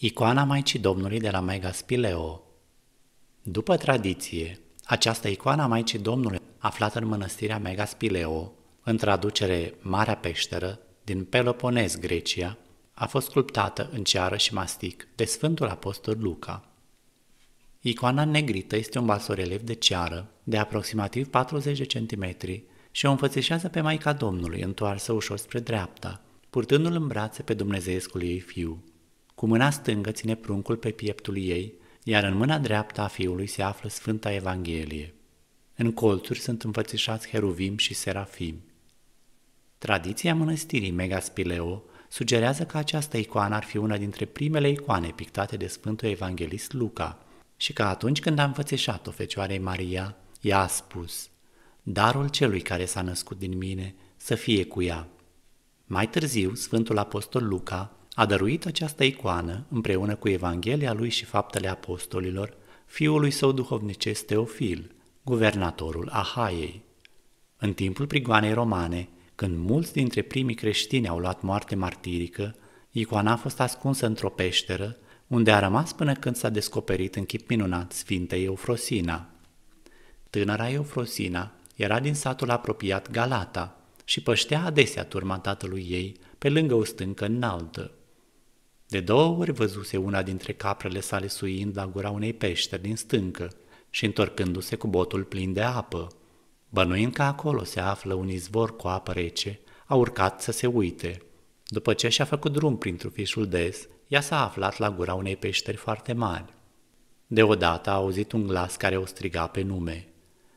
Icoana Maicii Domnului de la Mega Spileo După tradiție, această icoana Maicii Domnului, aflată în mănăstirea Mega Spileo, în traducere Marea Peșteră, din Peloponez, Grecia, a fost sculptată în ceară și mastic de Sfântul Apostol Luca. Icoana negrită este un basorelief de ceară de aproximativ 40 cm și o înfățișează pe Maica Domnului întoarsă ușor spre dreapta, purtându-l în brațe pe Dumnezeiescul ei fiu. Cu mâna stângă ține pruncul pe pieptul ei, iar în mâna dreaptă a fiului se află Sfânta Evanghelie. În colțuri sunt înfățișați heruvim și serafim. Tradiția mănăstirii Megaspileo sugerează că această icoană ar fi una dintre primele icoane pictate de Sfântul Evanghelist Luca și că atunci când a înfățișat-o Fecioarei Maria, ea a spus, Darul celui care s-a născut din mine să fie cu ea. Mai târziu, Sfântul Apostol Luca a dăruit această icoană, împreună cu Evanghelia lui și faptele apostolilor, fiului său duhovnicesc Teofil, guvernatorul Ahaiei. În timpul prigoanei romane, când mulți dintre primii creștini au luat moarte martirică, icoana a fost ascunsă într-o peșteră, unde a rămas până când s-a descoperit în chip minunat Sfintei Eufrosina. Tânăra Eufrosina era din satul apropiat Galata și păștea adesea turma tatălui ei pe lângă o stâncă înaltă. De două ori văzuse una dintre caprele sale suind la gura unei peșteri din stâncă și întorcându-se cu botul plin de apă. Bănuind că acolo se află un izvor cu apă rece, a urcat să se uite. După ce și-a făcut drum prin trufișul des, ea s-a aflat la gura unei peșteri foarte mari. Deodată a auzit un glas care o striga pe nume.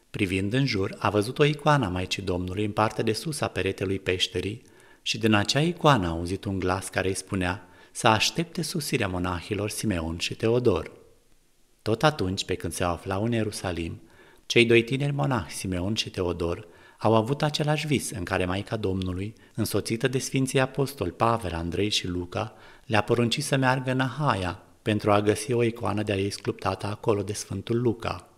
Privind în jur, a văzut o icoană a Maicii Domnului în partea de sus a peretelui peșterii și din acea icoană a auzit un glas care îi spunea să aștepte sosirea monahilor Simeon și Teodor. Tot atunci, pe când se aflau în Ierusalim, cei doi tineri monahi Simeon și Teodor au avut același vis în care Maica Domnului, însoțită de Sfinții Apostoli Pavel, Andrei și Luca, le-a poruncit să meargă în Ahaia pentru a găsi o icoană de-a ei sculptată acolo de Sfântul Luca.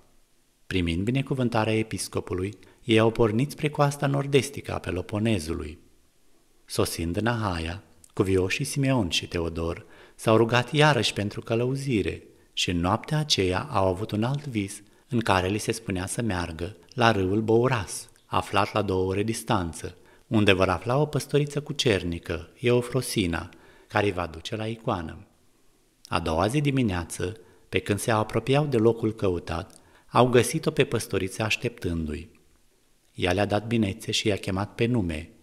Primind binecuvântarea episcopului, ei au pornit spre coasta nordestică a Peloponezului. Sosind în Ahaia, Cuvioșii Simeon și Teodor s-au rugat iarăși pentru călăuzire și în noaptea aceea au avut un alt vis în care li se spunea să meargă la râul Bouras, aflat la două ore distanță, unde vor afla o păstoriță cu cernică, Eufrosina, care îi va duce la icoană. A doua zi dimineață, pe când se apropiau de locul căutat, au găsit-o pe păstoriță așteptându-i. Ea le-a dat binețe și i-a chemat pe nume –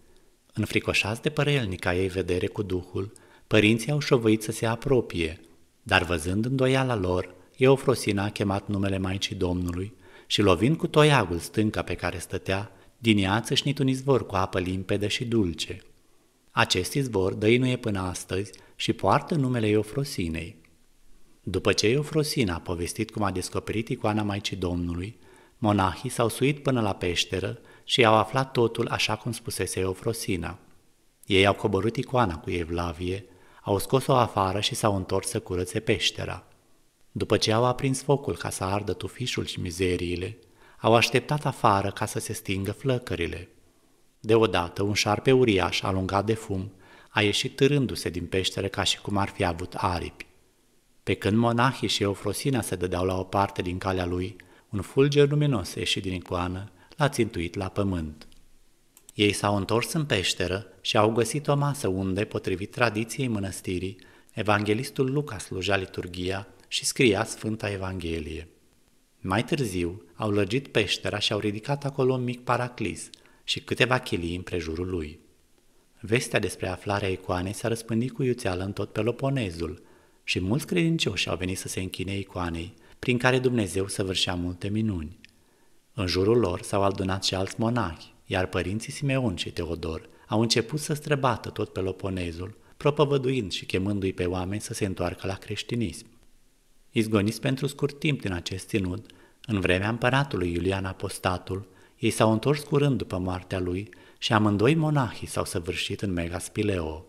Înfricoșați de părelnica ei vedere cu duhul, părinții au șovăit să se apropie, dar văzând îndoiala lor, Eufrosina a chemat numele Maicii Domnului și lovind cu toiagul stânca pe care stătea, din ea țâșnit un izvor cu apă limpede și dulce. Acest izvor dăinuie până astăzi și poartă numele Eufrosinei. După ce Eufrosina a povestit cum a descoperit icoana Maicii Domnului, monahii s-au suit până la peșteră și au aflat totul așa cum spusese Eufrosina. Ei au coborât icoana cu Evlavie, au scos-o afară și s-au întors să curățe peștera. După ce au aprins focul ca să ardă tufișul și mizeriile, au așteptat afară ca să se stingă flăcările. Deodată, un șarpe uriaș, alungat de fum, a ieșit târându-se din peșteră ca și cum ar fi avut aripi. Pe când monahii și Eufrosina se dădeau la o parte din calea lui, un fulger luminos ieșit din icoană l-a țintuit la pământ. Ei s-au întors în peșteră și au găsit o masă unde, potrivit tradiției mănăstirii, evanghelistul Luca sluja liturgia și scria Sfânta Evanghelie. Mai târziu au lăgit peștera și au ridicat acolo un mic paraclis și câteva chilii împrejurul lui. Vestea despre aflarea icoanei s-a răspândit cu iuțeală în tot Peloponezul și mulți credincioși au venit să se închine icoanei, prin care Dumnezeu săvârșea multe minuni. În jurul lor s-au adunat și alți monahi, iar părinții Simeon și Teodor au început să străbată tot Peloponezul, propovăduind și chemându-i pe oameni să se întoarcă la creștinism. Izgoniți pentru scurt timp din acest ținut, în vremea împăratului Iulian Apostatul, ei s-au întors curând după moartea lui și amândoi monahii s-au săvârșit în Megaspileo.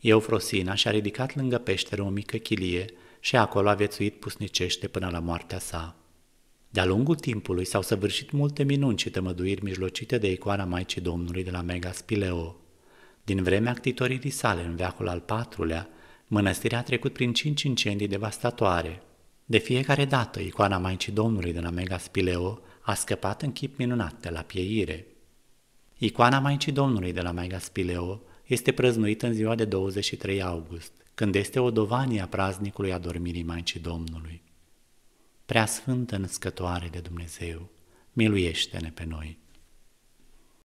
Eufrosina și-a ridicat lângă peșteră o mică chilie și acolo a viețuit pusnicește până la moartea sa. De-a lungul timpului s-au săvârșit multe minuni și tămăduiri mijlocite de icoana Maicii Domnului de la Mega Spileo. Din vremea actitoririi sale în veacul al patrulea, mănăstirea a trecut prin cinci incendii devastatoare. De fiecare dată, icoana Maicii Domnului de la Mega Spileo a scăpat în chip minunat de la pieire. Icoana Maicii Domnului de la Mega Spileo este prăznuită în ziua de 23 august, când este o dovanie a praznicului adormirii Maicii Domnului. Prea Sfântă născătoare de Dumnezeu, miluiește-ne pe noi!